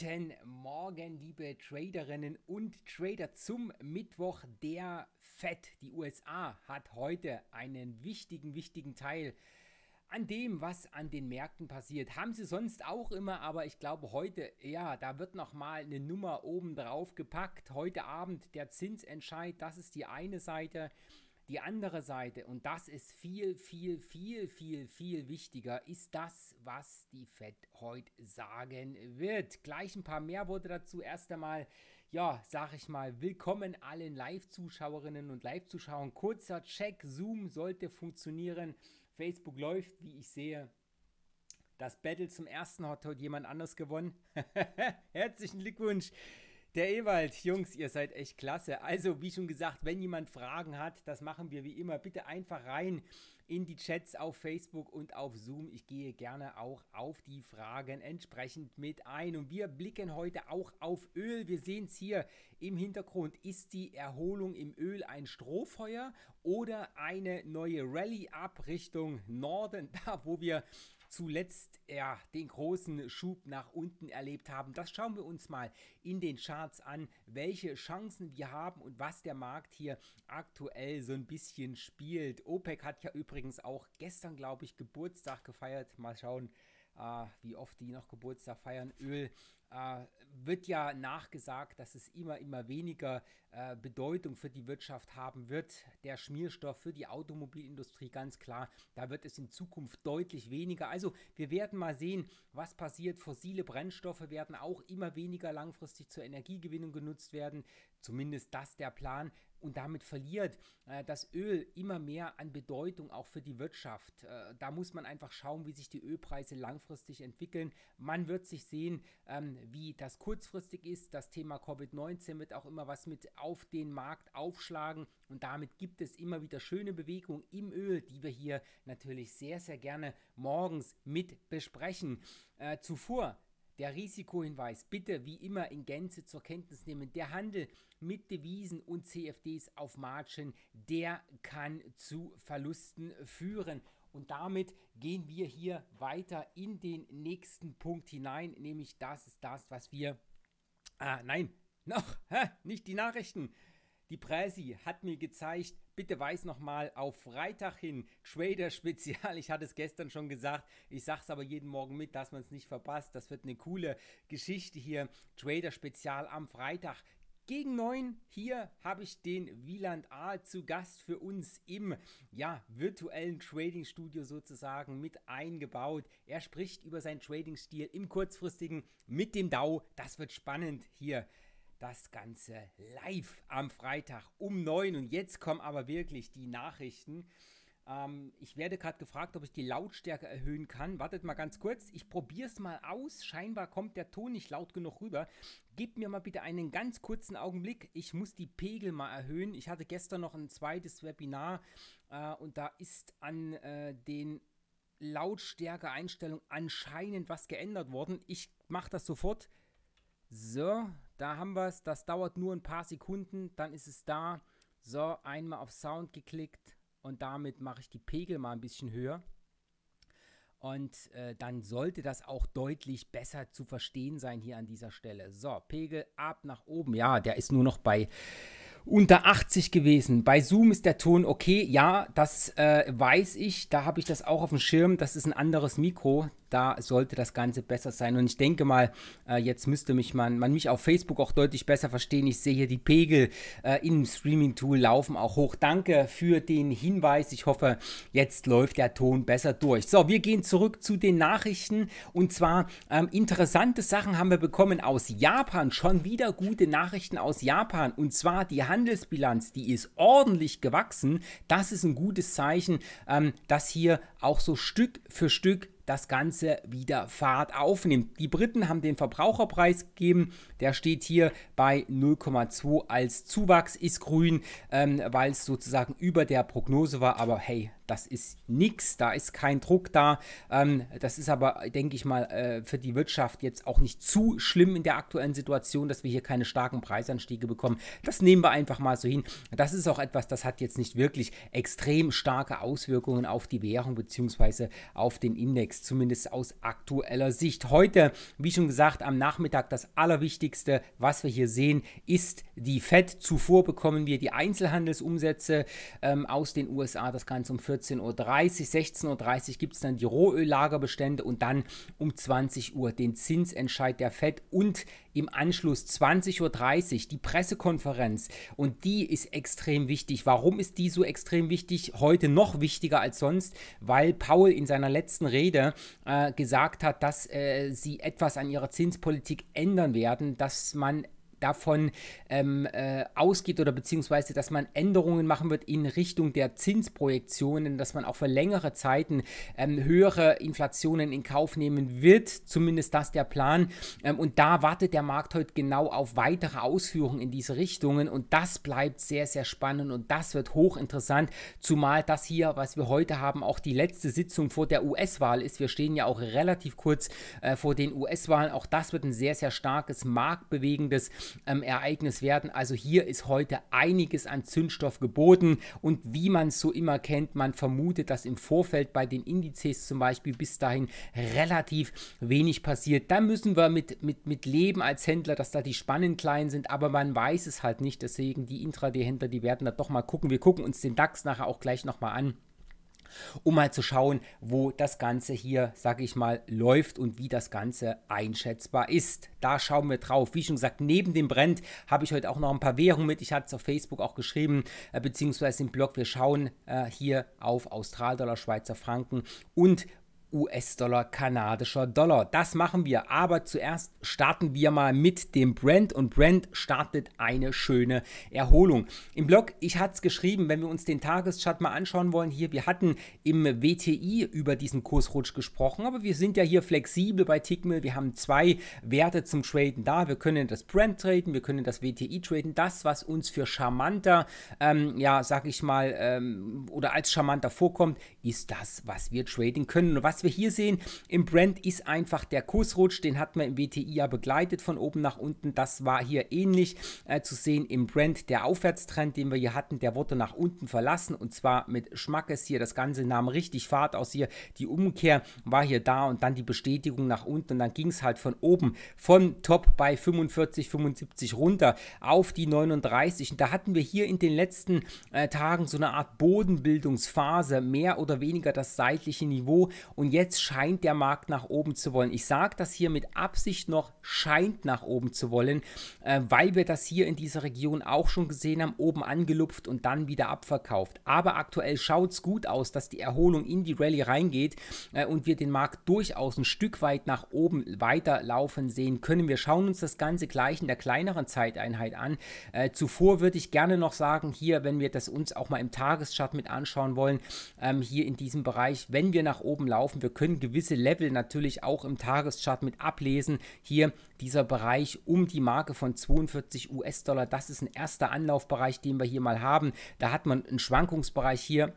Guten Morgen, liebe Traderinnen und Trader, zum Mittwoch der FED. Die USA hat heute einen wichtigen, wichtigen Teil an dem, was an den Märkten passiert. Haben sie sonst auch immer, aber ich glaube heute, ja, da wird nochmal eine Nummer oben drauf gepackt. Heute Abend der Zinsentscheid, das ist die eine Seite. Die andere Seite, und das ist viel, viel, viel, viel, viel wichtiger, ist das, was die Fed heute sagen wird. Gleich ein paar mehr Worte dazu. Erst einmal, ja, sag ich mal, willkommen allen Live-Zuschauerinnen und Live-Zuschauern. Kurzer Check, Zoom sollte funktionieren. Facebook läuft, wie ich sehe. Das Battle zum ersten hat heute jemand anders gewonnen. Herzlichen Glückwunsch. Der Ewald, Jungs, ihr seid echt klasse. Also, wie schon gesagt, wenn jemand Fragen hat, das machen wir wie immer. Bitte einfach rein in die Chats auf Facebook und auf Zoom. Ich gehe gerne auch auf die Fragen entsprechend mit ein. Und wir blicken heute auch auf Öl. Wir sehen es hier im Hintergrund. Ist die Erholung im Öl ein Strohfeuer oder eine neue Rallye ab Richtung Norden, da wo wir zuletzt ja, den großen Schub nach unten erlebt haben. Das schauen wir uns mal in den Charts an, welche Chancen wir haben und was der Markt hier aktuell so ein bisschen spielt. OPEC hat ja übrigens auch gestern, glaube ich, Geburtstag gefeiert. Mal schauen, äh, wie oft die noch Geburtstag feiern. Öl äh, wird ja nachgesagt, dass es immer, immer weniger äh, Bedeutung für die Wirtschaft haben wird. Der Schmierstoff für die Automobilindustrie, ganz klar, da wird es in Zukunft deutlich weniger. Also wir werden mal sehen, was passiert. Fossile Brennstoffe werden auch immer weniger langfristig zur Energiegewinnung genutzt werden. Zumindest das der Plan. Und damit verliert äh, das Öl immer mehr an Bedeutung auch für die Wirtschaft. Äh, da muss man einfach schauen, wie sich die Ölpreise langfristig entwickeln. Man wird sich sehen, ähm, wie das kurzfristig ist. Das Thema Covid-19 wird auch immer was mit auf den Markt aufschlagen. Und damit gibt es immer wieder schöne Bewegungen im Öl, die wir hier natürlich sehr, sehr gerne morgens mit besprechen. Äh, zuvor der Risikohinweis bitte wie immer in Gänze zur Kenntnis nehmen. Der Handel mit Devisen und CFDs auf Margin, der kann zu Verlusten führen. Und damit gehen wir hier weiter in den nächsten Punkt hinein, nämlich das ist das, was wir... Ah, nein, noch, hä, nicht die Nachrichten, die Presi hat mir gezeigt, bitte weiß nochmal auf Freitag hin, Trader Spezial. Ich hatte es gestern schon gesagt, ich sage es aber jeden Morgen mit, dass man es nicht verpasst. Das wird eine coole Geschichte hier. Trader Spezial am Freitag. Gegen neun hier habe ich den Wieland A zu Gast für uns im ja, virtuellen Trading Studio sozusagen mit eingebaut. Er spricht über seinen Trading Stil im kurzfristigen mit dem DAO. Das wird spannend hier das Ganze live am Freitag um 9. Und jetzt kommen aber wirklich die Nachrichten. Ähm, ich werde gerade gefragt, ob ich die Lautstärke erhöhen kann. Wartet mal ganz kurz. Ich probiere es mal aus. Scheinbar kommt der Ton nicht laut genug rüber. Gebt mir mal bitte einen ganz kurzen Augenblick. Ich muss die Pegel mal erhöhen. Ich hatte gestern noch ein zweites Webinar äh, und da ist an äh, den lautstärke einstellungen anscheinend was geändert worden. Ich mache das sofort. So, da haben wir es, das dauert nur ein paar Sekunden, dann ist es da. So, einmal auf Sound geklickt und damit mache ich die Pegel mal ein bisschen höher. Und äh, dann sollte das auch deutlich besser zu verstehen sein hier an dieser Stelle. So, Pegel ab nach oben. Ja, der ist nur noch bei unter 80 gewesen. Bei Zoom ist der Ton okay. Ja, das äh, weiß ich. Da habe ich das auch auf dem Schirm. Das ist ein anderes Mikro da sollte das Ganze besser sein. Und ich denke mal, äh, jetzt müsste mich man, man mich auf Facebook auch deutlich besser verstehen. Ich sehe hier die Pegel äh, im Streaming-Tool laufen auch hoch. Danke für den Hinweis. Ich hoffe, jetzt läuft der Ton besser durch. So, wir gehen zurück zu den Nachrichten. Und zwar ähm, interessante Sachen haben wir bekommen aus Japan. Schon wieder gute Nachrichten aus Japan. Und zwar die Handelsbilanz, die ist ordentlich gewachsen. Das ist ein gutes Zeichen, ähm, dass hier auch so Stück für Stück das Ganze wieder Fahrt aufnimmt. Die Briten haben den Verbraucherpreis gegeben, der steht hier bei 0,2 als Zuwachs, ist grün, ähm, weil es sozusagen über der Prognose war, aber hey, das ist nichts, da ist kein Druck da. Ähm, das ist aber, denke ich mal, äh, für die Wirtschaft jetzt auch nicht zu schlimm in der aktuellen Situation, dass wir hier keine starken Preisanstiege bekommen. Das nehmen wir einfach mal so hin. Das ist auch etwas, das hat jetzt nicht wirklich extrem starke Auswirkungen auf die Währung bzw. auf den Index, zumindest aus aktueller Sicht. Heute, wie schon gesagt, am Nachmittag das Allerwichtigste, was wir hier sehen, ist die FED. Zuvor bekommen wir die Einzelhandelsumsätze ähm, aus den USA, das Ganze um 14. 14.30 Uhr, 16.30 Uhr gibt es dann die Rohöllagerbestände und dann um 20 Uhr den Zinsentscheid der FED und im Anschluss 20.30 Uhr die Pressekonferenz. Und die ist extrem wichtig. Warum ist die so extrem wichtig? Heute noch wichtiger als sonst, weil Paul in seiner letzten Rede äh, gesagt hat, dass äh, sie etwas an ihrer Zinspolitik ändern werden, dass man davon ähm, äh, ausgeht oder beziehungsweise, dass man Änderungen machen wird in Richtung der Zinsprojektionen, dass man auch für längere Zeiten ähm, höhere Inflationen in Kauf nehmen wird, zumindest das der Plan. Ähm, und da wartet der Markt heute genau auf weitere Ausführungen in diese Richtungen und das bleibt sehr, sehr spannend und das wird hochinteressant, zumal das hier, was wir heute haben, auch die letzte Sitzung vor der US-Wahl ist. Wir stehen ja auch relativ kurz äh, vor den US-Wahlen. Auch das wird ein sehr, sehr starkes, marktbewegendes ähm, Ereignis werden. Also hier ist heute einiges an Zündstoff geboten und wie man es so immer kennt, man vermutet, dass im Vorfeld bei den Indizes zum Beispiel bis dahin relativ wenig passiert. Da müssen wir mit, mit, mit leben als Händler, dass da die Spannen klein sind, aber man weiß es halt nicht. Deswegen die Intraday-Händler, die werden da doch mal gucken. Wir gucken uns den DAX nachher auch gleich nochmal an um mal zu schauen, wo das Ganze hier, sage ich mal, läuft und wie das Ganze einschätzbar ist. Da schauen wir drauf. Wie schon gesagt, neben dem Brand habe ich heute auch noch ein paar Währungen mit. Ich hatte es auf Facebook auch geschrieben, äh, beziehungsweise im Blog. Wir schauen äh, hier auf Australdollar, Schweizer Franken und US-Dollar, kanadischer Dollar. Das machen wir, aber zuerst starten wir mal mit dem Brand und Brand startet eine schöne Erholung. Im Blog, ich hatte es geschrieben, wenn wir uns den Tageschart mal anschauen wollen, hier, wir hatten im WTI über diesen Kursrutsch gesprochen, aber wir sind ja hier flexibel bei Tickmill, wir haben zwei Werte zum Traden da, wir können das Brand traden, wir können das WTI traden, das, was uns für charmanter, ähm, ja, sag ich mal, ähm, oder als charmanter vorkommt, ist das, was wir traden können und was was wir hier sehen im Brand ist einfach der Kursrutsch, den hat man im WTI ja begleitet von oben nach unten. Das war hier ähnlich äh, zu sehen im Brand. Der Aufwärtstrend, den wir hier hatten, der wurde nach unten verlassen und zwar mit Schmackes hier. Das Ganze nahm richtig Fahrt aus hier. Die Umkehr war hier da und dann die Bestätigung nach unten und dann ging es halt von oben von Top bei 45, 75 runter auf die 39. Und da hatten wir hier in den letzten äh, Tagen so eine Art Bodenbildungsphase, mehr oder weniger das seitliche Niveau und und jetzt scheint der Markt nach oben zu wollen. Ich sage das hier mit Absicht noch, scheint nach oben zu wollen, äh, weil wir das hier in dieser Region auch schon gesehen haben, oben angelupft und dann wieder abverkauft. Aber aktuell schaut es gut aus, dass die Erholung in die Rallye reingeht äh, und wir den Markt durchaus ein Stück weit nach oben weiterlaufen sehen können. Wir schauen uns das Ganze gleich in der kleineren Zeiteinheit an. Äh, zuvor würde ich gerne noch sagen, hier, wenn wir das uns auch mal im Tageschart mit anschauen wollen, ähm, hier in diesem Bereich, wenn wir nach oben laufen, erreichen. Wir können gewisse Level natürlich auch im Tageschart mit ablesen. Hier dieser Bereich um die Marke von 42 US-Dollar, das ist ein erster Anlaufbereich, den wir hier mal haben. Da hat man einen Schwankungsbereich hier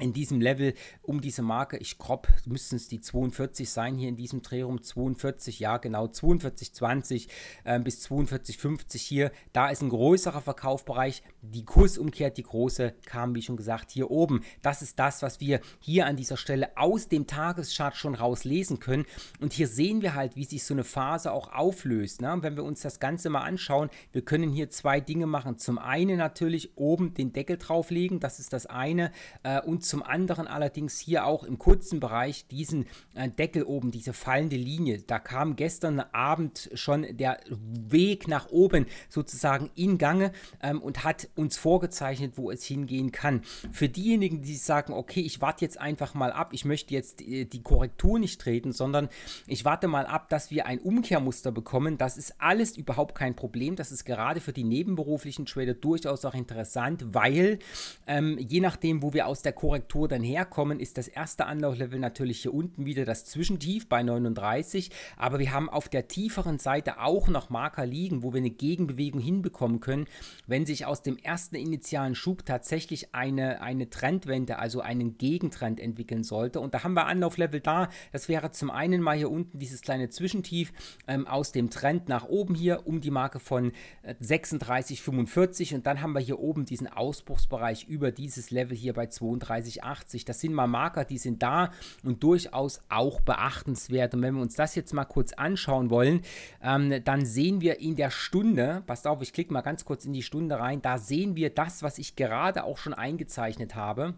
in diesem Level um diese Marke, ich grob, müssten es die 42 sein hier in diesem Drehraum, 42, ja genau, 42,20 äh, bis 42,50 hier, da ist ein größerer Verkaufbereich, die Kursumkehr, die große, kam wie schon gesagt hier oben. Das ist das, was wir hier an dieser Stelle aus dem Tageschart schon rauslesen können und hier sehen wir halt, wie sich so eine Phase auch auflöst. Ne? wenn wir uns das Ganze mal anschauen, wir können hier zwei Dinge machen, zum einen natürlich oben den Deckel drauflegen, das ist das eine äh, und zum anderen allerdings hier auch im kurzen Bereich diesen äh, Deckel oben, diese fallende Linie. Da kam gestern Abend schon der Weg nach oben sozusagen in Gange ähm, und hat uns vorgezeichnet, wo es hingehen kann. Für diejenigen, die sagen, okay, ich warte jetzt einfach mal ab, ich möchte jetzt äh, die Korrektur nicht treten, sondern ich warte mal ab, dass wir ein Umkehrmuster bekommen, das ist alles überhaupt kein Problem. Das ist gerade für die nebenberuflichen Trader durchaus auch interessant, weil ähm, je nachdem, wo wir aus der Korrektur Korrektur dann herkommen, ist das erste Anlauflevel natürlich hier unten wieder das Zwischentief bei 39, aber wir haben auf der tieferen Seite auch noch Marker liegen, wo wir eine Gegenbewegung hinbekommen können, wenn sich aus dem ersten initialen Schub tatsächlich eine, eine Trendwende, also einen Gegentrend entwickeln sollte. Und da haben wir Anlauflevel da, das wäre zum einen mal hier unten dieses kleine Zwischentief ähm, aus dem Trend nach oben hier um die Marke von 36,45 äh, und dann haben wir hier oben diesen Ausbruchsbereich über dieses Level hier bei 32 2080. Das sind mal Marker, die sind da und durchaus auch beachtenswert. Und wenn wir uns das jetzt mal kurz anschauen wollen, ähm, dann sehen wir in der Stunde, passt auf, ich klicke mal ganz kurz in die Stunde rein, da sehen wir das, was ich gerade auch schon eingezeichnet habe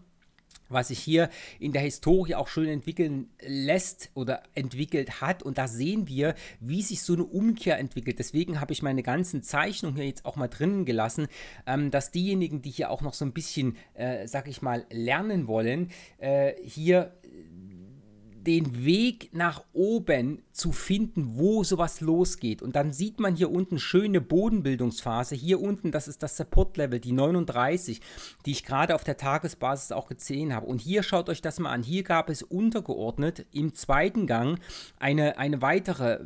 was sich hier in der Historie auch schön entwickeln lässt oder entwickelt hat. Und da sehen wir, wie sich so eine Umkehr entwickelt. Deswegen habe ich meine ganzen Zeichnungen hier jetzt auch mal drinnen gelassen, ähm, dass diejenigen, die hier auch noch so ein bisschen, äh, sag ich mal, lernen wollen, äh, hier den Weg nach oben zu finden, wo sowas losgeht. Und dann sieht man hier unten schöne Bodenbildungsphase. Hier unten, das ist das Support-Level, die 39, die ich gerade auf der Tagesbasis auch gesehen habe. Und hier schaut euch das mal an. Hier gab es untergeordnet im zweiten Gang eine, eine weitere,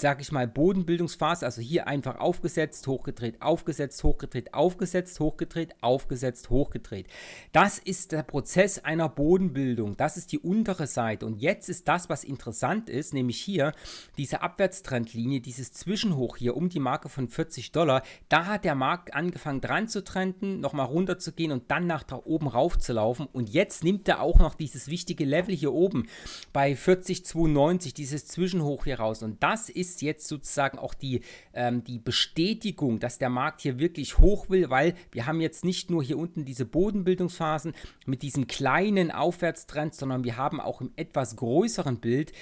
sag ich mal, Bodenbildungsphase. Also hier einfach aufgesetzt, hochgedreht, aufgesetzt, hochgedreht, aufgesetzt, hochgedreht, aufgesetzt, hochgedreht. Das ist der Prozess einer Bodenbildung. Das ist die untere Seite. Und jetzt ist das, was interessant ist, nämlich hier, hier, diese Abwärtstrendlinie, dieses Zwischenhoch hier um die Marke von 40 Dollar, da hat der Markt angefangen dran zu trenden, nochmal runter zu gehen und dann nach da oben rauf zu laufen. Und jetzt nimmt er auch noch dieses wichtige Level hier oben bei 40,92, dieses Zwischenhoch hier raus. Und das ist jetzt sozusagen auch die, ähm, die Bestätigung, dass der Markt hier wirklich hoch will, weil wir haben jetzt nicht nur hier unten diese Bodenbildungsphasen mit diesem kleinen Aufwärtstrend, sondern wir haben auch im etwas größeren Bild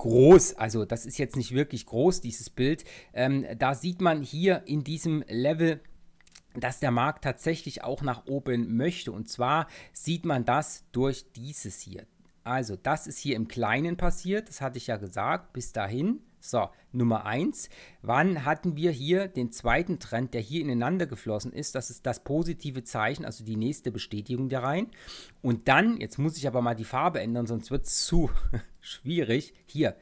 groß. Also das ist jetzt nicht wirklich groß, dieses Bild. Ähm, da sieht man hier in diesem Level dass der Markt tatsächlich auch nach oben möchte. Und zwar sieht man das durch dieses hier. Also das ist hier im Kleinen passiert, das hatte ich ja gesagt, bis dahin. So, Nummer 1. Wann hatten wir hier den zweiten Trend, der hier ineinander geflossen ist? Das ist das positive Zeichen, also die nächste Bestätigung der Reihen. Und dann, jetzt muss ich aber mal die Farbe ändern, sonst wird es zu schwierig. Hier,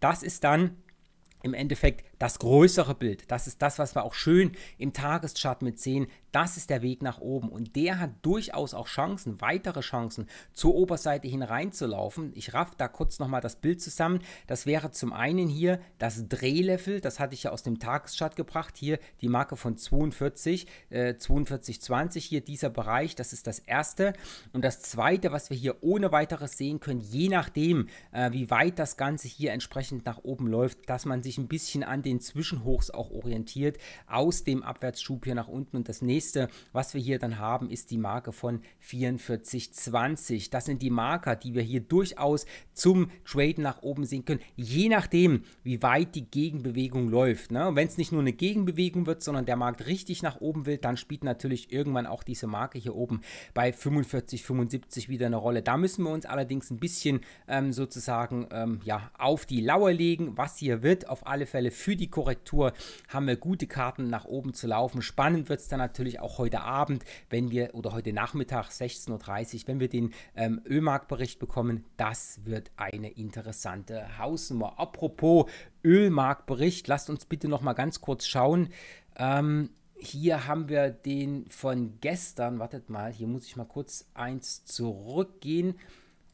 das ist dann im Endeffekt das größere Bild. Das ist das, was wir auch schön im Tageschart mit sehen. Das ist der Weg nach oben und der hat durchaus auch Chancen, weitere Chancen zur Oberseite hin reinzulaufen. Ich raff da kurz nochmal das Bild zusammen. Das wäre zum einen hier das Drehlevel, das hatte ich ja aus dem Tageschart gebracht. Hier die Marke von 42, äh, 42,20 hier dieser Bereich, das ist das erste. Und das zweite, was wir hier ohne weiteres sehen können, je nachdem, äh, wie weit das Ganze hier entsprechend nach oben läuft, dass man sich ein bisschen an den Zwischenhochs auch orientiert aus dem Abwärtsschub hier nach unten. Und das nächste, was wir hier dann haben, ist die Marke von 44,20. Das sind die Marker, die wir hier durchaus zum Traden nach oben sehen können, je nachdem, wie weit die Gegenbewegung läuft. Ne? Wenn es nicht nur eine Gegenbewegung wird, sondern der Markt richtig nach oben will, dann spielt natürlich irgendwann auch diese Marke hier oben bei 45,75 wieder eine Rolle. Da müssen wir uns allerdings ein bisschen ähm, sozusagen ähm, ja, auf die Lauer legen, was hier wird. Auf alle Fälle für für die Korrektur haben wir gute Karten nach oben zu laufen. Spannend wird es dann natürlich auch heute Abend, wenn wir oder heute Nachmittag 16.30 Uhr, wenn wir den ähm, Ölmarktbericht bekommen. Das wird eine interessante Hausnummer. Apropos Ölmarktbericht, lasst uns bitte noch mal ganz kurz schauen. Ähm, hier haben wir den von gestern. Wartet mal, hier muss ich mal kurz eins zurückgehen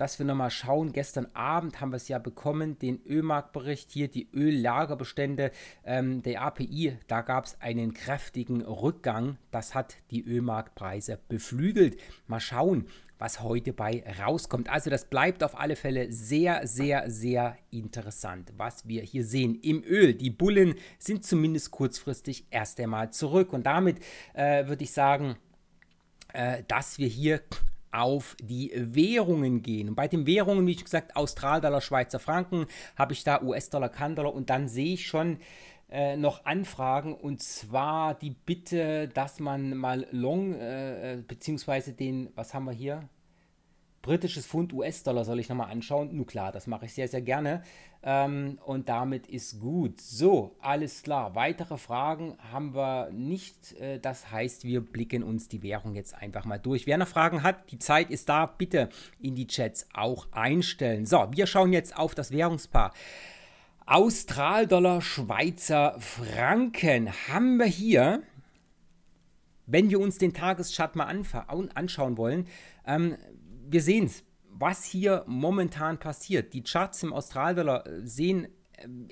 dass wir nochmal schauen. Gestern Abend haben wir es ja bekommen, den Ölmarktbericht, hier die Öllagerbestände ähm, der API. Da gab es einen kräftigen Rückgang. Das hat die Ölmarktpreise beflügelt. Mal schauen, was heute bei rauskommt. Also das bleibt auf alle Fälle sehr, sehr, sehr interessant, was wir hier sehen im Öl. Die Bullen sind zumindest kurzfristig erst einmal zurück. Und damit äh, würde ich sagen, äh, dass wir hier auf die Währungen gehen. Und bei den Währungen, wie ich gesagt, Australdollar, Schweizer Franken, habe ich da US-Dollar, Kanadollar und dann sehe ich schon äh, noch Anfragen und zwar die Bitte, dass man mal Long äh, äh beziehungsweise den, was haben wir hier? britisches Pfund US-Dollar soll ich nochmal anschauen. Nun klar, das mache ich sehr, sehr gerne. Ähm, und damit ist gut. So, alles klar. Weitere Fragen haben wir nicht. Äh, das heißt, wir blicken uns die Währung jetzt einfach mal durch. Wer noch Fragen hat, die Zeit ist da. Bitte in die Chats auch einstellen. So, wir schauen jetzt auf das Währungspaar. Australdollar, Schweizer Franken haben wir hier wenn wir uns den Tageschart mal anschauen wollen, ähm, wir sehen es, was hier momentan passiert. Die Charts im Australdollar äh, sehen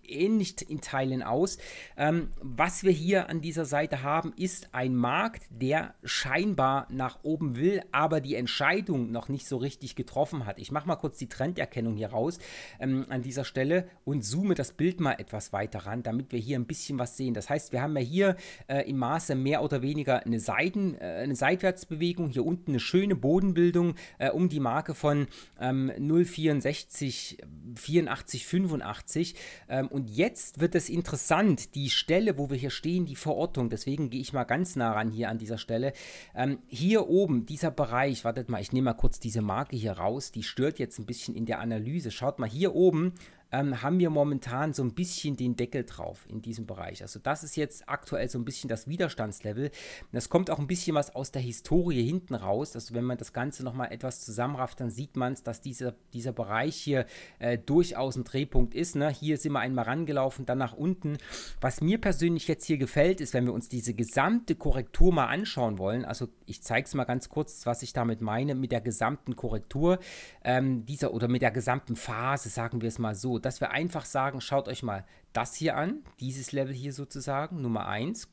ähnlich eh in Teilen aus. Ähm, was wir hier an dieser Seite haben, ist ein Markt, der scheinbar nach oben will, aber die Entscheidung noch nicht so richtig getroffen hat. Ich mache mal kurz die Trenderkennung hier raus ähm, an dieser Stelle und zoome das Bild mal etwas weiter ran, damit wir hier ein bisschen was sehen. Das heißt, wir haben ja hier äh, im Maße mehr oder weniger eine, Seiten, äh, eine Seitwärtsbewegung, hier unten eine schöne Bodenbildung äh, um die Marke von ähm, 0,64, 84, 85. Ähm, und jetzt wird es interessant, die Stelle, wo wir hier stehen, die Verortung, deswegen gehe ich mal ganz nah ran hier an dieser Stelle. Ähm, hier oben, dieser Bereich, wartet mal, ich nehme mal kurz diese Marke hier raus, die stört jetzt ein bisschen in der Analyse. Schaut mal, hier oben ähm, haben wir momentan so ein bisschen den Deckel drauf in diesem Bereich. Also das ist jetzt aktuell so ein bisschen das Widerstandslevel. Das kommt auch ein bisschen was aus der Historie hinten raus. Also wenn man das Ganze nochmal etwas zusammenrafft, dann sieht man es, dass dieser, dieser Bereich hier äh, durchaus ein Drehpunkt ist. Ne? Hier sind wir einmal rangelaufen, dann nach unten. Was mir persönlich jetzt hier gefällt, ist, wenn wir uns diese gesamte Korrektur mal anschauen wollen, also ich zeige es mal ganz kurz, was ich damit meine, mit der gesamten Korrektur ähm, dieser oder mit der gesamten Phase, sagen wir es mal so dass wir einfach sagen, schaut euch mal das hier an, dieses Level hier sozusagen, Nummer 1,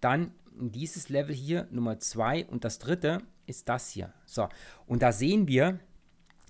dann dieses Level hier, Nummer 2 und das dritte ist das hier. So, und da sehen wir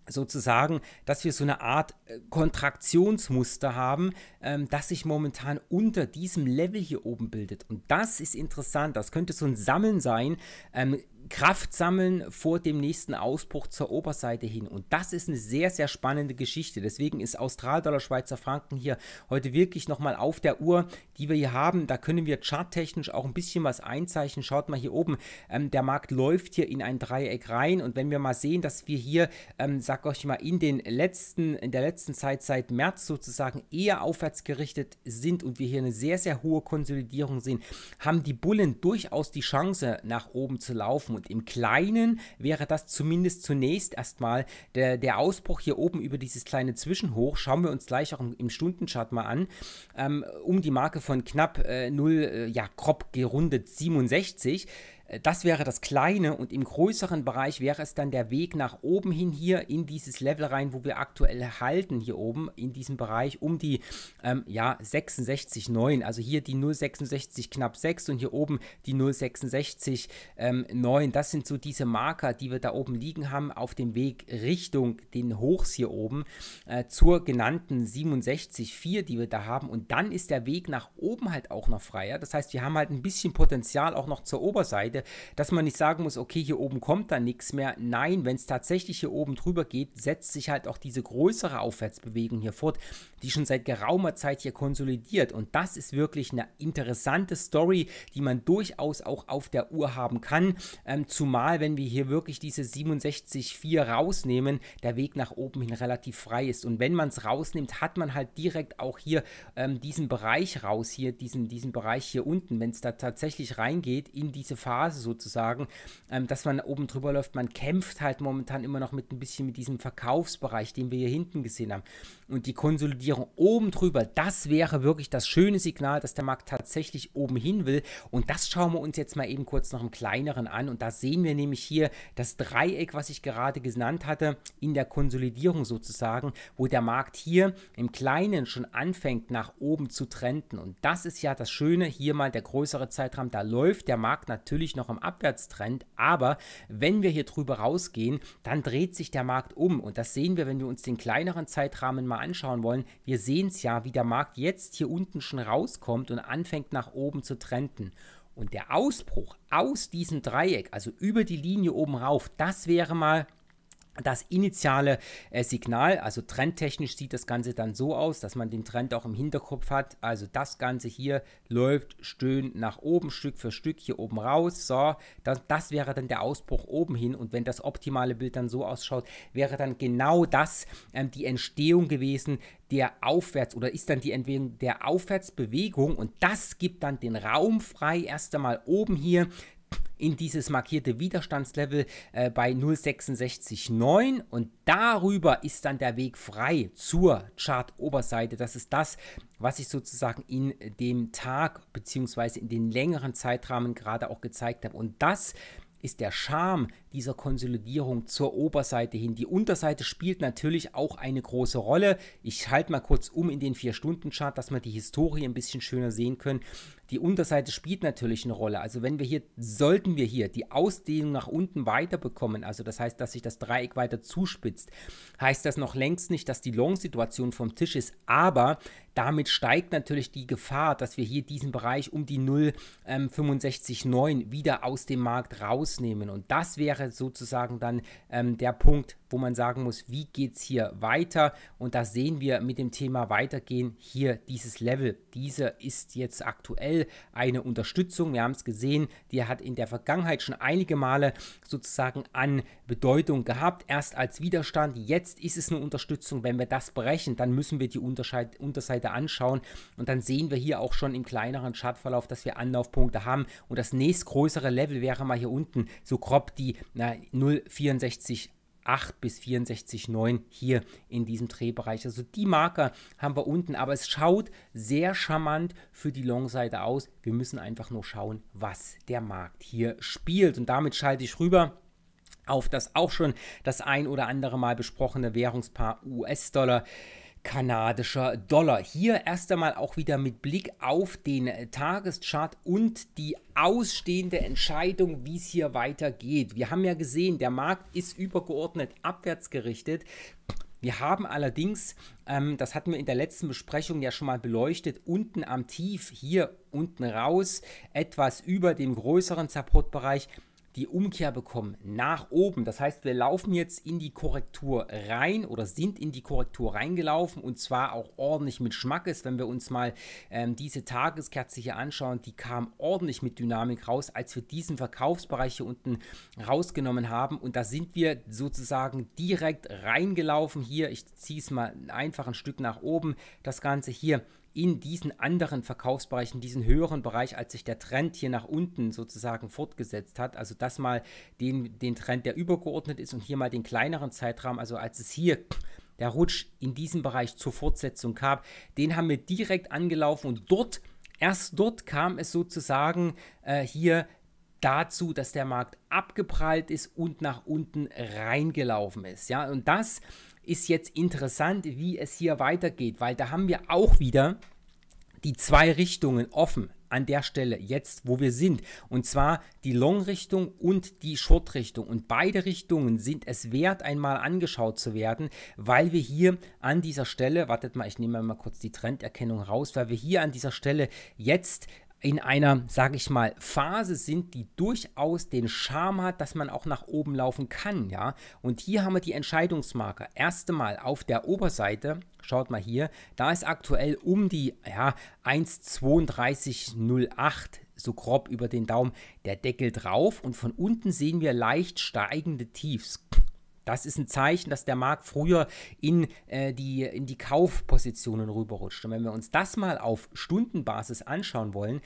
sozusagen, dass wir so eine Art äh, Kontraktionsmuster haben, ähm, das sich momentan unter diesem Level hier oben bildet. Und das ist interessant, das könnte so ein Sammeln sein. Ähm, Kraft sammeln vor dem nächsten Ausbruch zur Oberseite hin. Und das ist eine sehr, sehr spannende Geschichte. Deswegen ist Australdollar Schweizer Franken hier heute wirklich nochmal auf der Uhr, die wir hier haben. Da können wir charttechnisch auch ein bisschen was einzeichnen. Schaut mal hier oben. Ähm, der Markt läuft hier in ein Dreieck rein. Und wenn wir mal sehen, dass wir hier, ähm, sag euch mal, in den letzten, in der letzten Zeit seit März sozusagen eher aufwärts gerichtet sind und wir hier eine sehr, sehr hohe Konsolidierung sehen, haben die Bullen durchaus die Chance, nach oben zu laufen. Und im Kleinen wäre das zumindest zunächst erstmal der, der Ausbruch hier oben über dieses kleine Zwischenhoch. Schauen wir uns gleich auch im, im Stundenchart mal an. Ähm, um die Marke von knapp äh, 0, äh, ja, grob gerundet 67. Äh, das wäre das Kleine und im größeren Bereich wäre es dann der Weg nach oben hin hier in dieses Level rein, wo wir aktuell halten hier oben in diesem Bereich um die ähm, ja, 66,9. Also hier die 0,66 knapp 6 und hier oben die 0,66 ähm, 9. Das sind so diese Marker, die wir da oben liegen haben auf dem Weg Richtung den Hochs hier oben äh, zur genannten 67,4, die wir da haben. Und dann ist der Weg nach oben halt auch noch freier. Das heißt, wir haben halt ein bisschen Potenzial auch noch zur Oberseite hatte, dass man nicht sagen muss, okay, hier oben kommt dann nichts mehr. Nein, wenn es tatsächlich hier oben drüber geht, setzt sich halt auch diese größere Aufwärtsbewegung hier fort, die schon seit geraumer Zeit hier konsolidiert. Und das ist wirklich eine interessante Story, die man durchaus auch auf der Uhr haben kann. Ähm, zumal, wenn wir hier wirklich diese 67,4 rausnehmen, der Weg nach oben hin relativ frei ist. Und wenn man es rausnimmt, hat man halt direkt auch hier ähm, diesen Bereich raus, hier diesen, diesen Bereich hier unten, wenn es da tatsächlich reingeht in diese Phase Phase sozusagen, ähm, dass man oben drüber läuft. Man kämpft halt momentan immer noch mit ein bisschen mit diesem Verkaufsbereich, den wir hier hinten gesehen haben. Und die Konsolidierung oben drüber, das wäre wirklich das schöne Signal, dass der Markt tatsächlich oben hin will. Und das schauen wir uns jetzt mal eben kurz noch im kleineren an. Und da sehen wir nämlich hier das Dreieck, was ich gerade genannt hatte, in der Konsolidierung sozusagen, wo der Markt hier im Kleinen schon anfängt nach oben zu trenden. Und das ist ja das Schöne, hier mal der größere Zeitraum, da läuft der Markt natürlich noch noch im Abwärtstrend, aber wenn wir hier drüber rausgehen, dann dreht sich der Markt um und das sehen wir, wenn wir uns den kleineren Zeitrahmen mal anschauen wollen. Wir sehen es ja, wie der Markt jetzt hier unten schon rauskommt und anfängt nach oben zu trenden. Und der Ausbruch aus diesem Dreieck, also über die Linie oben rauf, das wäre mal das initiale äh, Signal, also trendtechnisch sieht das Ganze dann so aus, dass man den Trend auch im Hinterkopf hat. Also das Ganze hier läuft stöhn nach oben, Stück für Stück hier oben raus. So, das, das wäre dann der Ausbruch oben hin. Und wenn das optimale Bild dann so ausschaut, wäre dann genau das ähm, die Entstehung gewesen der Aufwärts- oder ist dann die Entwicklung der Aufwärtsbewegung. Und das gibt dann den Raum frei, erst einmal oben hier in dieses markierte Widerstandslevel äh, bei 0,66,9 und darüber ist dann der Weg frei zur Chart-Oberseite. Das ist das, was ich sozusagen in dem Tag bzw. in den längeren Zeitrahmen gerade auch gezeigt habe. Und das ist der Charme dieser Konsolidierung zur Oberseite hin. Die Unterseite spielt natürlich auch eine große Rolle. Ich halte mal kurz um in den 4-Stunden-Chart, dass wir die Historie ein bisschen schöner sehen können. Die Unterseite spielt natürlich eine Rolle. Also wenn wir hier, sollten wir hier die Ausdehnung nach unten weiter bekommen, also das heißt, dass sich das Dreieck weiter zuspitzt, heißt das noch längst nicht, dass die Long-Situation vom Tisch ist, aber damit steigt natürlich die Gefahr, dass wir hier diesen Bereich um die 0,659 ähm, wieder aus dem Markt rausnehmen und das wäre wäre sozusagen dann ähm, der Punkt, wo man sagen muss, wie geht es hier weiter? Und da sehen wir mit dem Thema Weitergehen hier dieses Level. Diese ist jetzt aktuell eine Unterstützung. Wir haben es gesehen, die hat in der Vergangenheit schon einige Male sozusagen an Bedeutung gehabt. Erst als Widerstand, jetzt ist es eine Unterstützung. Wenn wir das brechen, dann müssen wir die Unterseite anschauen und dann sehen wir hier auch schon im kleineren Chartverlauf, dass wir Anlaufpunkte haben und das nächstgrößere Level wäre mal hier unten so grob die na, 0,64 8 bis 64,9 hier in diesem Drehbereich. Also die Marker haben wir unten, aber es schaut sehr charmant für die Long-Seite aus. Wir müssen einfach nur schauen, was der Markt hier spielt. Und damit schalte ich rüber auf das auch schon das ein oder andere Mal besprochene Währungspaar US-Dollar kanadischer Dollar. Hier erst einmal auch wieder mit Blick auf den Tageschart und die ausstehende Entscheidung, wie es hier weitergeht. Wir haben ja gesehen, der Markt ist übergeordnet abwärts gerichtet. Wir haben allerdings, ähm, das hatten wir in der letzten Besprechung ja schon mal beleuchtet, unten am Tief, hier unten raus, etwas über dem größeren Supportbereich die Umkehr bekommen nach oben. Das heißt, wir laufen jetzt in die Korrektur rein oder sind in die Korrektur reingelaufen und zwar auch ordentlich mit Schmackes. Wenn wir uns mal ähm, diese Tageskerze hier anschauen, die kam ordentlich mit Dynamik raus, als wir diesen Verkaufsbereich hier unten rausgenommen haben und da sind wir sozusagen direkt reingelaufen hier. Ich ziehe es mal einfach ein Stück nach oben. Das Ganze hier in diesen anderen Verkaufsbereichen, diesen höheren Bereich, als sich der Trend hier nach unten sozusagen fortgesetzt hat. Also das mal den, den Trend, der übergeordnet ist und hier mal den kleineren Zeitrahmen, also als es hier der Rutsch in diesem Bereich zur Fortsetzung kam, den haben wir direkt angelaufen und dort, erst dort kam es sozusagen äh, hier dazu, dass der Markt abgeprallt ist und nach unten reingelaufen ist. Ja, und das ist jetzt interessant, wie es hier weitergeht, weil da haben wir auch wieder die zwei Richtungen offen an der Stelle, jetzt wo wir sind. Und zwar die Long-Richtung und die Short-Richtung. Und beide Richtungen sind es wert, einmal angeschaut zu werden, weil wir hier an dieser Stelle, wartet mal, ich nehme mal kurz die Trenderkennung raus, weil wir hier an dieser Stelle jetzt in einer, sage ich mal, Phase sind, die durchaus den Charme hat, dass man auch nach oben laufen kann, ja. Und hier haben wir die Entscheidungsmarke. Erste Mal auf der Oberseite, schaut mal hier, da ist aktuell um die ja, 1,3208 so grob über den Daumen der Deckel drauf und von unten sehen wir leicht steigende Tiefs. Das ist ein Zeichen, dass der Markt früher in, äh, die, in die Kaufpositionen rüberrutscht. Und wenn wir uns das mal auf Stundenbasis anschauen wollen,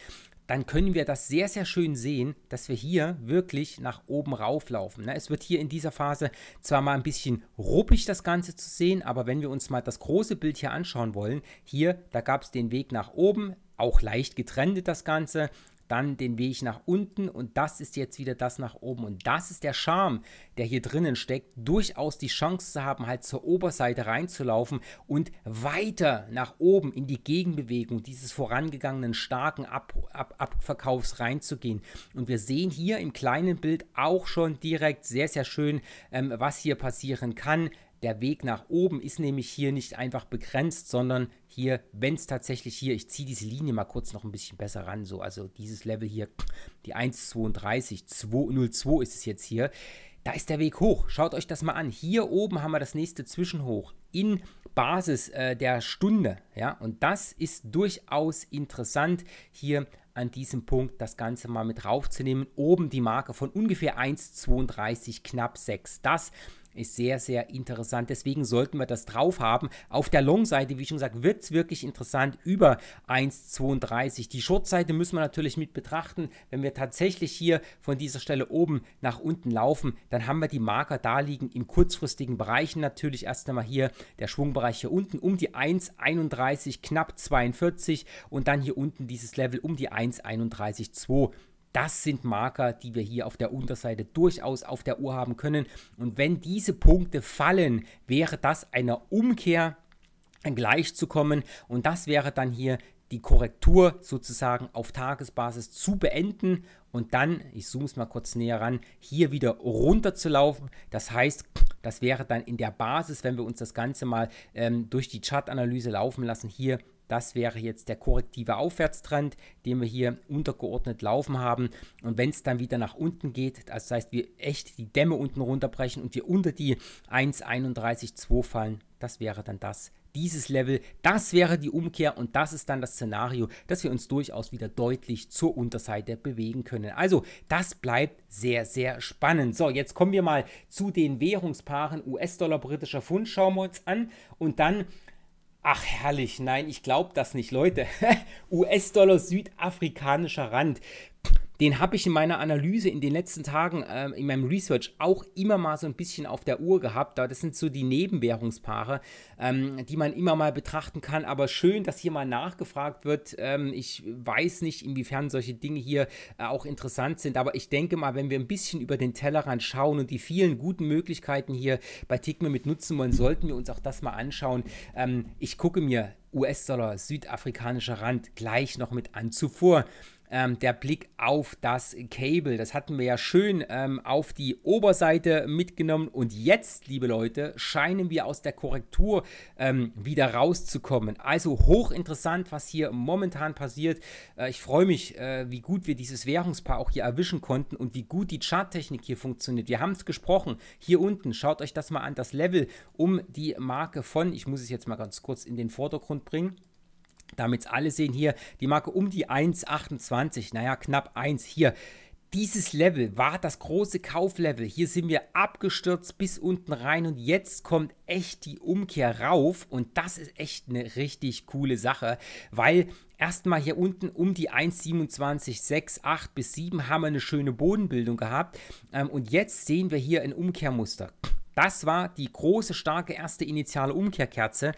dann können wir das sehr, sehr schön sehen, dass wir hier wirklich nach oben rauflaufen. Ne? Es wird hier in dieser Phase zwar mal ein bisschen ruppig das Ganze zu sehen, aber wenn wir uns mal das große Bild hier anschauen wollen, hier, da gab es den Weg nach oben, auch leicht getrennt das Ganze dann den Weg nach unten und das ist jetzt wieder das nach oben. Und das ist der Charme, der hier drinnen steckt, durchaus die Chance zu haben, halt zur Oberseite reinzulaufen und weiter nach oben in die Gegenbewegung dieses vorangegangenen starken Ab Ab Abverkaufs reinzugehen. Und wir sehen hier im kleinen Bild auch schon direkt sehr, sehr schön, ähm, was hier passieren kann, der Weg nach oben ist nämlich hier nicht einfach begrenzt, sondern hier, wenn es tatsächlich hier, ich ziehe diese Linie mal kurz noch ein bisschen besser ran, so, also dieses Level hier, die 1,32, 202 ist es jetzt hier, da ist der Weg hoch. Schaut euch das mal an. Hier oben haben wir das nächste Zwischenhoch in Basis äh, der Stunde. Ja? Und das ist durchaus interessant, hier an diesem Punkt das Ganze mal mit raufzunehmen. Oben die Marke von ungefähr 1,32 knapp 6. Das ist ist sehr, sehr interessant. Deswegen sollten wir das drauf haben. Auf der Long-Seite, wie schon gesagt, wird es wirklich interessant über 1,32. Die Short-Seite müssen wir natürlich mit betrachten. Wenn wir tatsächlich hier von dieser Stelle oben nach unten laufen, dann haben wir die Marker da liegen im kurzfristigen Bereich natürlich. Erst einmal hier der Schwungbereich hier unten um die 1,31, knapp 42 und dann hier unten dieses Level um die 1,31,2. Das sind Marker, die wir hier auf der Unterseite durchaus auf der Uhr haben können. Und wenn diese Punkte fallen, wäre das einer Umkehr gleichzukommen. Und das wäre dann hier die Korrektur sozusagen auf Tagesbasis zu beenden und dann, ich zoome es mal kurz näher ran, hier wieder runter zu laufen. Das heißt, das wäre dann in der Basis, wenn wir uns das Ganze mal ähm, durch die Chartanalyse laufen lassen, hier das wäre jetzt der korrektive Aufwärtstrend, den wir hier untergeordnet laufen haben. Und wenn es dann wieder nach unten geht, das heißt, wir echt die Dämme unten runterbrechen und wir unter die 1,312 fallen, das wäre dann das, dieses Level. Das wäre die Umkehr und das ist dann das Szenario, dass wir uns durchaus wieder deutlich zur Unterseite bewegen können. Also das bleibt sehr, sehr spannend. So, jetzt kommen wir mal zu den Währungspaaren US-Dollar, britischer Pfund, schauen wir uns an und dann Ach herrlich, nein, ich glaube das nicht, Leute. US-Dollar südafrikanischer Rand den habe ich in meiner Analyse in den letzten Tagen, ähm, in meinem Research auch immer mal so ein bisschen auf der Uhr gehabt. Das sind so die Nebenwährungspaare, ähm, die man immer mal betrachten kann. Aber schön, dass hier mal nachgefragt wird. Ähm, ich weiß nicht, inwiefern solche Dinge hier äh, auch interessant sind. Aber ich denke mal, wenn wir ein bisschen über den Tellerrand schauen und die vielen guten Möglichkeiten hier bei Tickme mit nutzen wollen, sollten wir uns auch das mal anschauen. Ähm, ich gucke mir US-Dollar, südafrikanischer Rand gleich noch mit an. Zuvor ähm, der Blick auf das Cable. Das hatten wir ja schön ähm, auf die Oberseite mitgenommen. Und jetzt, liebe Leute, scheinen wir aus der Korrektur ähm, wieder rauszukommen. Also hochinteressant, was hier momentan passiert. Äh, ich freue mich, äh, wie gut wir dieses Währungspaar auch hier erwischen konnten und wie gut die Charttechnik hier funktioniert. Wir haben es gesprochen. Hier unten, schaut euch das mal an, das Level um die Marke von, ich muss es jetzt mal ganz kurz in den Vordergrund bringen damit es alle sehen hier, die Marke um die 1,28, naja, knapp 1 hier. Dieses Level war das große Kauflevel. Hier sind wir abgestürzt bis unten rein und jetzt kommt echt die Umkehr rauf und das ist echt eine richtig coole Sache, weil erstmal hier unten um die 1,27, 6, 8 bis 7 haben wir eine schöne Bodenbildung gehabt ähm, und jetzt sehen wir hier ein Umkehrmuster. Das war die große, starke erste initiale Umkehrkerze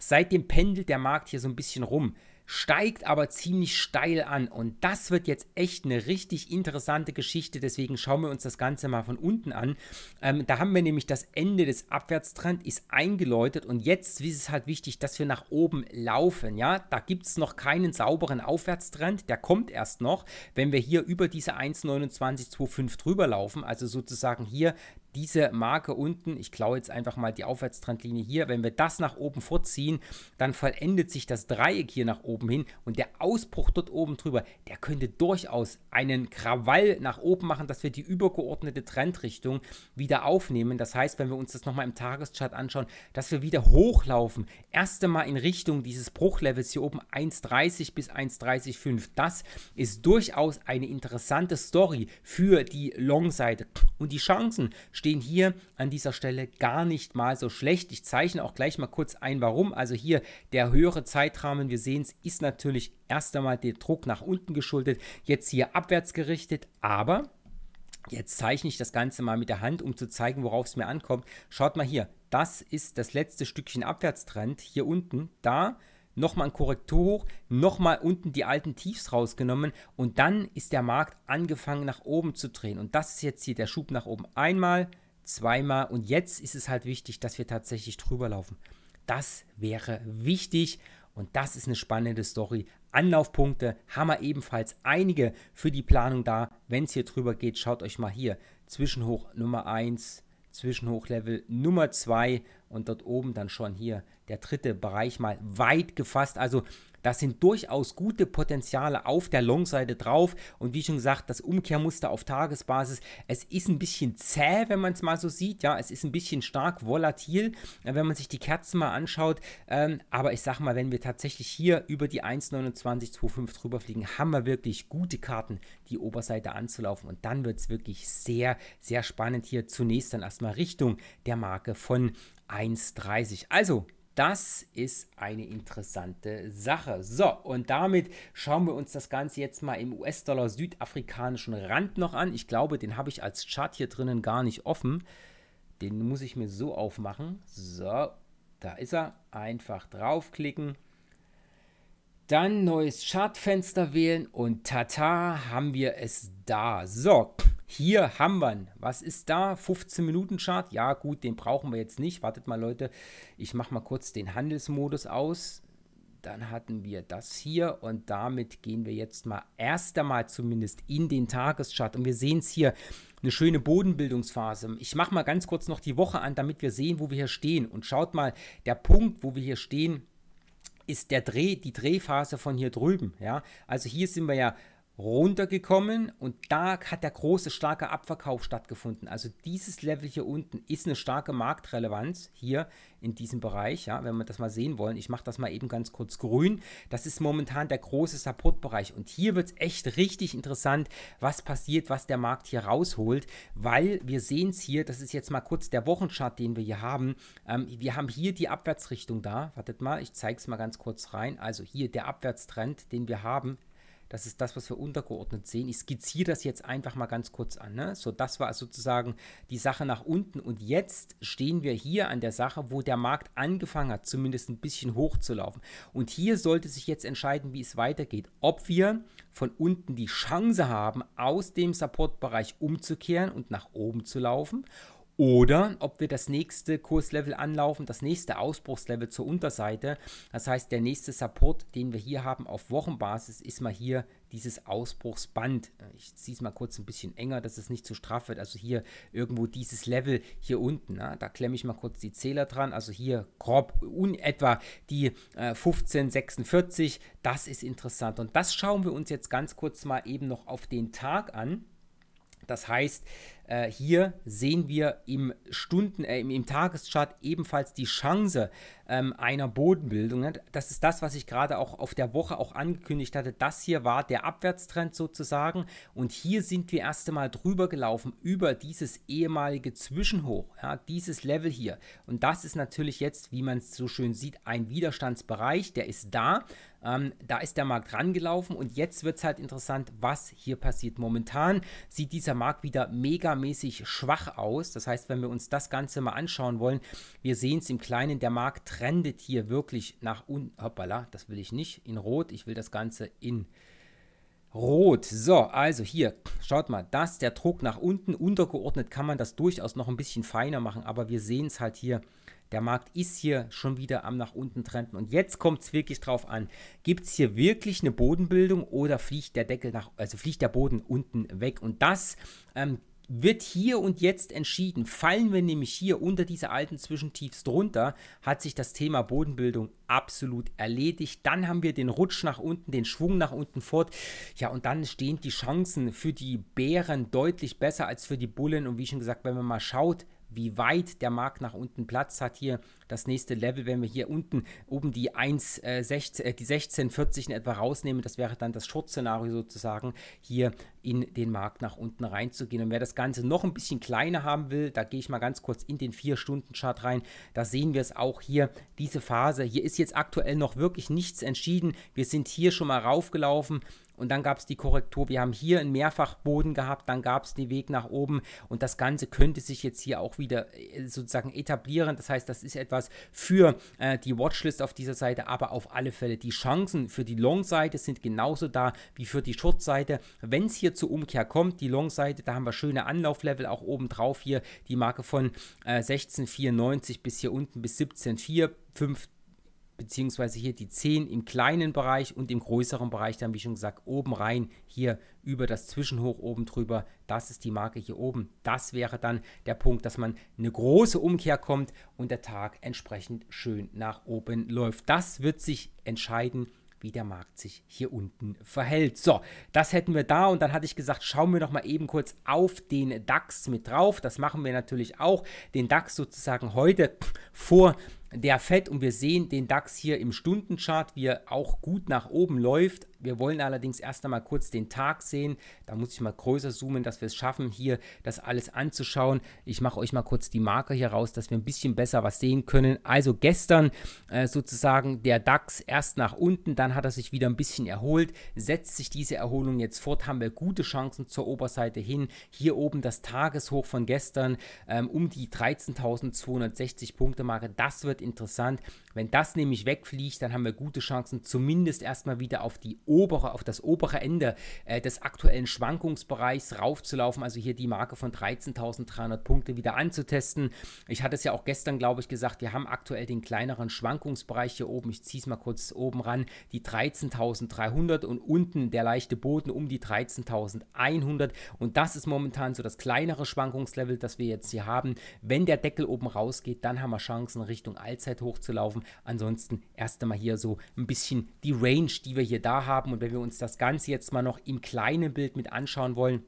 Seitdem pendelt der Markt hier so ein bisschen rum, steigt aber ziemlich steil an und das wird jetzt echt eine richtig interessante Geschichte. Deswegen schauen wir uns das Ganze mal von unten an. Ähm, da haben wir nämlich das Ende des Abwärtstrends ist eingeläutet und jetzt ist es halt wichtig, dass wir nach oben laufen. Ja, da gibt es noch keinen sauberen Aufwärtstrend, der kommt erst noch, wenn wir hier über diese 1,2925 drüber laufen, also sozusagen hier diese Marke unten, ich klaue jetzt einfach mal die Aufwärtstrendlinie hier, wenn wir das nach oben vorziehen, dann vollendet sich das Dreieck hier nach oben hin und der Ausbruch dort oben drüber, der könnte durchaus einen Krawall nach oben machen, dass wir die übergeordnete Trendrichtung wieder aufnehmen. Das heißt, wenn wir uns das nochmal im Tageschart anschauen, dass wir wieder hochlaufen, erst einmal in Richtung dieses Bruchlevels hier oben 1,30 bis 1,305. Das ist durchaus eine interessante Story für die Long-Seite und die Chancen stehen hier an dieser Stelle gar nicht mal so schlecht. Ich zeichne auch gleich mal kurz ein, warum. Also hier der höhere Zeitrahmen, wir sehen es, ist natürlich erst einmal der Druck nach unten geschuldet, jetzt hier abwärts gerichtet, aber Jetzt zeichne ich das Ganze mal mit der Hand, um zu zeigen, worauf es mir ankommt. Schaut mal hier, das ist das letzte Stückchen Abwärtstrend hier unten. Da nochmal ein Korrektur hoch, nochmal unten die alten Tiefs rausgenommen und dann ist der Markt angefangen nach oben zu drehen. Und das ist jetzt hier der Schub nach oben. Einmal, zweimal und jetzt ist es halt wichtig, dass wir tatsächlich drüber laufen. Das wäre wichtig und das ist eine spannende Story. Anlaufpunkte haben wir ebenfalls einige für die Planung da. Wenn es hier drüber geht, schaut euch mal hier. Zwischenhoch Nummer 1, Zwischenhochlevel Nummer 2 und dort oben dann schon hier der dritte Bereich mal weit gefasst. Also das sind durchaus gute Potenziale auf der Long-Seite drauf. Und wie schon gesagt, das Umkehrmuster auf Tagesbasis, es ist ein bisschen zäh, wenn man es mal so sieht. Ja, es ist ein bisschen stark volatil, äh, wenn man sich die Kerzen mal anschaut. Ähm, aber ich sag mal, wenn wir tatsächlich hier über die 1,2925 drüber fliegen, haben wir wirklich gute Karten, die Oberseite anzulaufen. Und dann wird es wirklich sehr, sehr spannend hier. Zunächst dann erstmal Richtung der Marke von 1,30. Also das ist eine interessante Sache. So, und damit schauen wir uns das Ganze jetzt mal im US-Dollar südafrikanischen Rand noch an. Ich glaube, den habe ich als Chart hier drinnen gar nicht offen. Den muss ich mir so aufmachen. So, da ist er. Einfach draufklicken. Dann neues Chartfenster wählen und tata, haben wir es da. So, hier haben wir ihn. Was ist da? 15 Minuten Chart. Ja, gut, den brauchen wir jetzt nicht. Wartet mal, Leute. Ich mache mal kurz den Handelsmodus aus. Dann hatten wir das hier und damit gehen wir jetzt mal erst einmal zumindest in den Tageschart und wir sehen es hier, eine schöne Bodenbildungsphase. Ich mache mal ganz kurz noch die Woche an, damit wir sehen, wo wir hier stehen und schaut mal, der Punkt, wo wir hier stehen, ist der Dreh, die Drehphase von hier drüben. Ja? Also hier sind wir ja runtergekommen und da hat der große, starke Abverkauf stattgefunden. Also dieses Level hier unten ist eine starke Marktrelevanz hier in diesem Bereich, ja, wenn wir das mal sehen wollen. Ich mache das mal eben ganz kurz grün. Das ist momentan der große Supportbereich und hier wird es echt richtig interessant, was passiert, was der Markt hier rausholt, weil wir sehen es hier, das ist jetzt mal kurz der Wochenchart, den wir hier haben. Ähm, wir haben hier die Abwärtsrichtung da. Wartet mal, ich zeige es mal ganz kurz rein. Also hier der Abwärtstrend, den wir haben, das ist das, was wir untergeordnet sehen. Ich skizziere das jetzt einfach mal ganz kurz an. Ne? So, das war sozusagen die Sache nach unten. Und jetzt stehen wir hier an der Sache, wo der Markt angefangen hat, zumindest ein bisschen hochzulaufen. Und hier sollte sich jetzt entscheiden, wie es weitergeht. Ob wir von unten die Chance haben, aus dem Supportbereich umzukehren und nach oben zu laufen oder ob wir das nächste Kurslevel anlaufen, das nächste Ausbruchslevel zur Unterseite. Das heißt, der nächste Support, den wir hier haben auf Wochenbasis, ist mal hier dieses Ausbruchsband. Ich ziehe es mal kurz ein bisschen enger, dass es nicht zu straff wird. Also hier irgendwo dieses Level hier unten. Na, ne? da klemme ich mal kurz die Zähler dran. Also hier grob un etwa die äh, 1546. Das ist interessant. Und das schauen wir uns jetzt ganz kurz mal eben noch auf den Tag an. Das heißt, äh, hier sehen wir im Stunden, äh, im, im Tageschart ebenfalls die Chance, ähm, einer Bodenbildung. Ne? Das ist das, was ich gerade auch auf der Woche auch angekündigt hatte. Das hier war der Abwärtstrend sozusagen. Und hier sind wir erst einmal drüber gelaufen über dieses ehemalige Zwischenhoch, ja, dieses Level hier. Und das ist natürlich jetzt, wie man es so schön sieht, ein Widerstandsbereich, der ist da. Ähm, da ist der Markt rangelaufen und jetzt wird es halt interessant, was hier passiert. Momentan sieht dieser Markt wieder megamäßig schwach aus. Das heißt, wenn wir uns das Ganze mal anschauen wollen, wir sehen es im Kleinen, der Markt trendet hier wirklich nach unten. Hoppala, das will ich nicht in Rot. Ich will das Ganze in Rot. So, also hier, schaut mal, das der Druck nach unten. Untergeordnet kann man das durchaus noch ein bisschen feiner machen, aber wir sehen es halt hier. Der Markt ist hier schon wieder am nach unten trenden. Und jetzt kommt es wirklich drauf an. Gibt es hier wirklich eine Bodenbildung oder fliegt der Deckel nach, also fliegt der Boden unten weg? Und das ähm, wird hier und jetzt entschieden. Fallen wir nämlich hier unter diese alten Zwischentiefs drunter, hat sich das Thema Bodenbildung absolut erledigt. Dann haben wir den Rutsch nach unten, den Schwung nach unten fort. Ja, und dann stehen die Chancen für die Bären deutlich besser als für die Bullen. Und wie schon gesagt, wenn man mal schaut, wie weit der Markt nach unten Platz hat. Hier das nächste Level, wenn wir hier unten oben die äh, 16, äh, die 1640 in etwa rausnehmen, das wäre dann das Short-Szenario sozusagen, hier in den Markt nach unten reinzugehen. Und wer das Ganze noch ein bisschen kleiner haben will, da gehe ich mal ganz kurz in den 4-Stunden-Chart rein. Da sehen wir es auch hier, diese Phase. Hier ist jetzt aktuell noch wirklich nichts entschieden. Wir sind hier schon mal raufgelaufen und dann gab es die Korrektur. Wir haben hier einen Mehrfachboden gehabt, dann gab es den Weg nach oben und das Ganze könnte sich jetzt hier auch wieder äh, sozusagen etablieren. Das heißt, das ist etwas für äh, die Watchlist auf dieser Seite, aber auf alle Fälle die Chancen für die Long-Seite sind genauso da wie für die Short-Seite. Wenn es hier zur Umkehr kommt, die Long-Seite, da haben wir schöne Anlauflevel auch oben drauf hier, die Marke von äh, 16,94 bis hier unten bis 17,45 beziehungsweise hier die 10 im kleinen Bereich und im größeren Bereich, dann wie schon gesagt, oben rein, hier über das Zwischenhoch oben drüber, das ist die Marke hier oben. Das wäre dann der Punkt, dass man eine große Umkehr kommt und der Tag entsprechend schön nach oben läuft. Das wird sich entscheiden, wie der Markt sich hier unten verhält. So, das hätten wir da und dann hatte ich gesagt, schauen wir noch mal eben kurz auf den DAX mit drauf. Das machen wir natürlich auch, den DAX sozusagen heute vor der Fed und wir sehen den DAX hier im Stundenchart, wie er auch gut nach oben läuft, wir wollen allerdings erst einmal kurz den Tag sehen. Da muss ich mal größer zoomen, dass wir es schaffen, hier das alles anzuschauen. Ich mache euch mal kurz die Marke hier raus, dass wir ein bisschen besser was sehen können. Also gestern äh, sozusagen der DAX erst nach unten, dann hat er sich wieder ein bisschen erholt. Setzt sich diese Erholung jetzt fort, haben wir gute Chancen zur Oberseite hin. Hier oben das Tageshoch von gestern ähm, um die 13.260 Punkte Marke. Das wird interessant. Wenn das nämlich wegfliegt, dann haben wir gute Chancen, zumindest erstmal wieder auf die obere, auf das obere Ende äh, des aktuellen Schwankungsbereichs raufzulaufen. Also hier die Marke von 13.300 Punkte wieder anzutesten. Ich hatte es ja auch gestern, glaube ich, gesagt, wir haben aktuell den kleineren Schwankungsbereich hier oben. Ich ziehe es mal kurz oben ran. Die 13.300 und unten der leichte Boden um die 13.100. Und das ist momentan so das kleinere Schwankungslevel, das wir jetzt hier haben. Wenn der Deckel oben rausgeht, dann haben wir Chancen, Richtung Allzeit hochzulaufen kaufen. Ansonsten erst einmal hier so ein bisschen die Range, die wir hier da haben. Und wenn wir uns das Ganze jetzt mal noch im kleinen Bild mit anschauen wollen,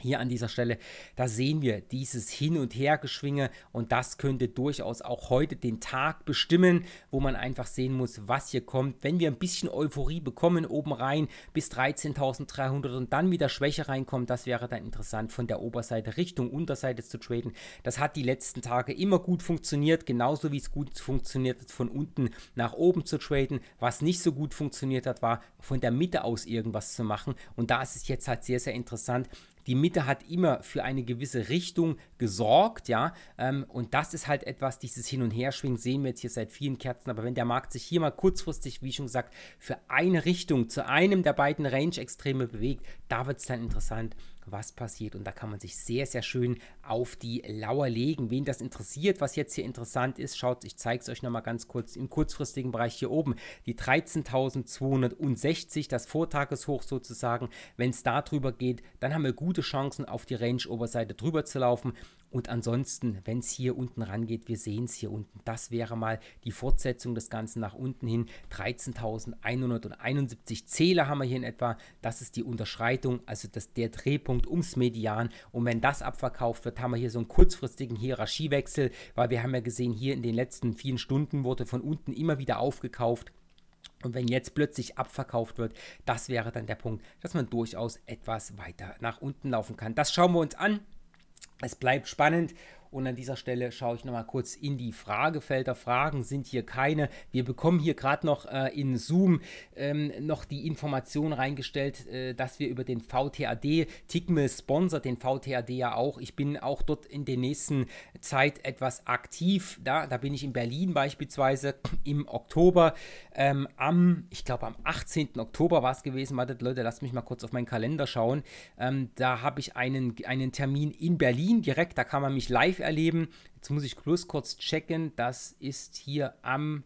hier an dieser Stelle, da sehen wir dieses Hin- und Hergeschwinge und das könnte durchaus auch heute den Tag bestimmen, wo man einfach sehen muss, was hier kommt. Wenn wir ein bisschen Euphorie bekommen oben rein bis 13.300 und dann wieder Schwäche reinkommt, das wäre dann interessant von der Oberseite Richtung Unterseite zu traden. Das hat die letzten Tage immer gut funktioniert, genauso wie es gut funktioniert hat, von unten nach oben zu traden. Was nicht so gut funktioniert hat, war von der Mitte aus irgendwas zu machen und da ist es jetzt halt sehr, sehr interessant, die Mitte hat immer für eine gewisse Richtung gesorgt, ja. Ähm, und das ist halt etwas, dieses Hin- und Herschwingen sehen wir jetzt hier seit vielen Kerzen. Aber wenn der Markt sich hier mal kurzfristig, wie schon gesagt, für eine Richtung zu einem der beiden Range-Extreme bewegt, da wird es dann interessant was passiert. Und da kann man sich sehr, sehr schön auf die Lauer legen. Wen das interessiert, was jetzt hier interessant ist, schaut, ich zeige es euch nochmal ganz kurz im kurzfristigen Bereich hier oben. Die 13.260, das Vortageshoch sozusagen. Wenn es da drüber geht, dann haben wir gute Chancen, auf die Range-Oberseite drüber zu laufen. Und ansonsten, wenn es hier unten rangeht, wir sehen es hier unten. Das wäre mal die Fortsetzung des Ganzen nach unten hin. 13.171 Zähler haben wir hier in etwa. Das ist die Unterschreitung, also das, der Drehpunkt ums Median. Und wenn das abverkauft wird, haben wir hier so einen kurzfristigen Hierarchiewechsel, weil wir haben ja gesehen, hier in den letzten vielen Stunden wurde von unten immer wieder aufgekauft. Und wenn jetzt plötzlich abverkauft wird, das wäre dann der Punkt, dass man durchaus etwas weiter nach unten laufen kann. Das schauen wir uns an. Es bleibt spannend und an dieser Stelle schaue ich nochmal kurz in die Fragefelder. Fragen sind hier keine. Wir bekommen hier gerade noch äh, in Zoom ähm, noch die Information reingestellt, äh, dass wir über den VTAD, Tickmill sponsert den VTAD ja auch. Ich bin auch dort in der nächsten Zeit etwas aktiv. Da, da bin ich in Berlin beispielsweise im Oktober. Ähm, am, ich glaube am 18. Oktober war es gewesen. Wartet Leute, lasst mich mal kurz auf meinen Kalender schauen. Ähm, da habe ich einen, einen Termin in Berlin direkt. Da kann man mich live live erleben. Jetzt muss ich bloß kurz checken. Das ist hier am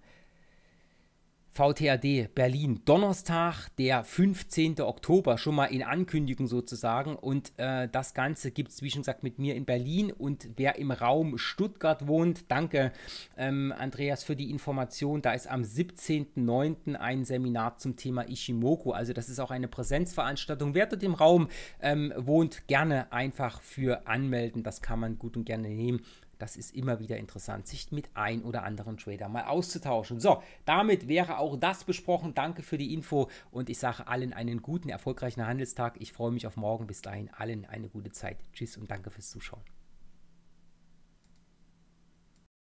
VTAD Berlin Donnerstag, der 15. Oktober, schon mal in Ankündigung sozusagen. Und äh, das Ganze gibt es, wie schon gesagt, mit mir in Berlin. Und wer im Raum Stuttgart wohnt, danke ähm, Andreas für die Information. Da ist am 17.09. ein Seminar zum Thema Ishimoku. Also das ist auch eine Präsenzveranstaltung. Wer dort im Raum ähm, wohnt, gerne einfach für anmelden. Das kann man gut und gerne nehmen das ist immer wieder interessant, sich mit ein oder anderen Trader mal auszutauschen. So, damit wäre auch das besprochen. Danke für die Info und ich sage allen einen guten, erfolgreichen Handelstag. Ich freue mich auf morgen. Bis dahin allen eine gute Zeit. Tschüss und danke fürs Zuschauen.